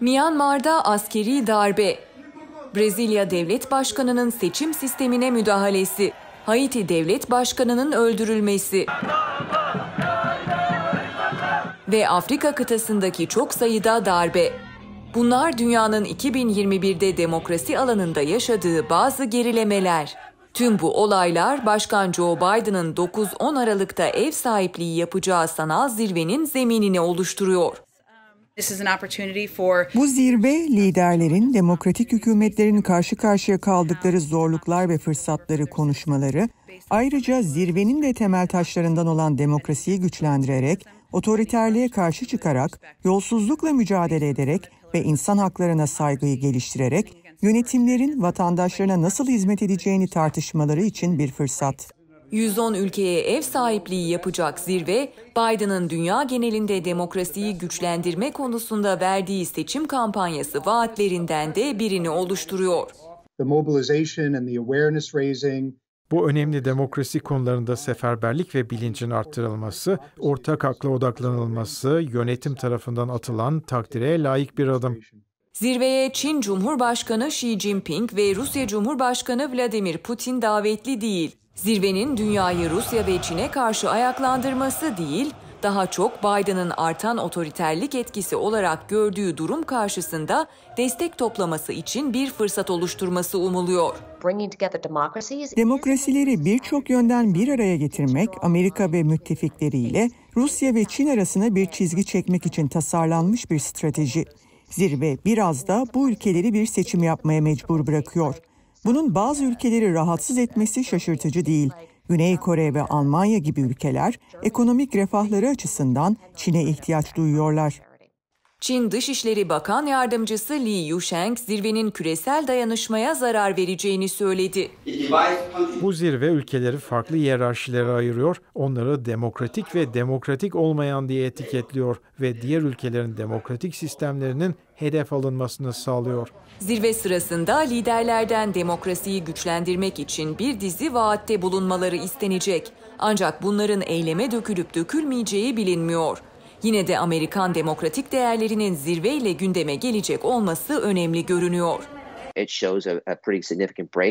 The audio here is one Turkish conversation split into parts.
Myanmar'da askeri darbe, Brezilya Devlet Başkanı'nın seçim sistemine müdahalesi, Haiti Devlet Başkanı'nın öldürülmesi ve Afrika kıtasındaki çok sayıda darbe. Bunlar dünyanın 2021'de demokrasi alanında yaşadığı bazı gerilemeler. Tüm bu olaylar Başkan Joe Biden'ın 9-10 Aralık'ta ev sahipliği yapacağı sanal zirvenin zeminini oluşturuyor. Bu zirve liderlerin demokratik hükümetlerin karşı karşıya kaldıkları zorluklar ve fırsatları konuşmaları, ayrıca zirvenin de temel taşlarından olan demokrasiyi güçlendirerek, otoriterliğe karşı çıkarak, yolsuzlukla mücadele ederek ve insan haklarına saygıyı geliştirerek yönetimlerin vatandaşlarına nasıl hizmet edeceğini tartışmaları için bir fırsat. 110 ülkeye ev sahipliği yapacak zirve, Biden'ın dünya genelinde demokrasiyi güçlendirme konusunda verdiği seçim kampanyası vaatlerinden de birini oluşturuyor. Bu önemli demokrasi konularında seferberlik ve bilincin arttırılması, ortak akla odaklanılması, yönetim tarafından atılan takdire layık bir adım. Zirveye Çin Cumhurbaşkanı Xi Jinping ve Rusya Cumhurbaşkanı Vladimir Putin davetli değil. Zirvenin dünyayı Rusya ve Çin'e karşı ayaklandırması değil, daha çok Biden'ın artan otoriterlik etkisi olarak gördüğü durum karşısında destek toplaması için bir fırsat oluşturması umuluyor. Demokrasileri birçok yönden bir araya getirmek, Amerika ve müttefikleriyle Rusya ve Çin arasına bir çizgi çekmek için tasarlanmış bir strateji. Zirve biraz da bu ülkeleri bir seçim yapmaya mecbur bırakıyor. Bunun bazı ülkeleri rahatsız etmesi şaşırtıcı değil. Güney Kore ve Almanya gibi ülkeler ekonomik refahları açısından Çin'e ihtiyaç duyuyorlar. Çin Dışişleri Bakan Yardımcısı Li Yusheng zirvenin küresel dayanışmaya zarar vereceğini söyledi. Bu zirve ülkeleri farklı yerarşilere ayırıyor, onları demokratik ve demokratik olmayan diye etiketliyor ve diğer ülkelerin demokratik sistemlerinin hedef alınmasını sağlıyor. Zirve sırasında liderlerden demokrasiyi güçlendirmek için bir dizi vaatte bulunmaları istenecek. Ancak bunların eyleme dökülüp dökülmeyeceği bilinmiyor. Yine de Amerikan demokratik değerlerinin zirveyle gündeme gelecek olması önemli görünüyor.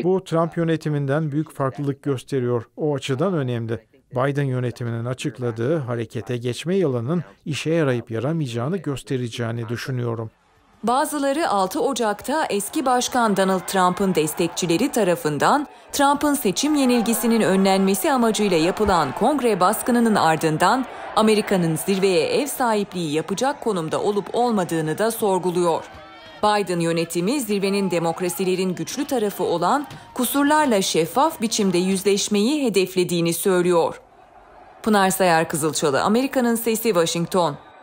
Bu Trump yönetiminden büyük farklılık gösteriyor. O açıdan önemli. Biden yönetiminin açıkladığı harekete geçme yalanın işe yarayıp yaramayacağını göstereceğini düşünüyorum. Bazıları 6 Ocak'ta eski başkan Donald Trump'ın destekçileri tarafından Trump'ın seçim yenilgisinin önlenmesi amacıyla yapılan kongre baskınının ardından Amerika'nın zirveye ev sahipliği yapacak konumda olup olmadığını da sorguluyor. Biden yönetimi zirvenin demokrasilerin güçlü tarafı olan kusurlarla şeffaf biçimde yüzleşmeyi hedeflediğini söylüyor. Pınar Sayar Kızılçalı, Amerika'nın Sesi Washington.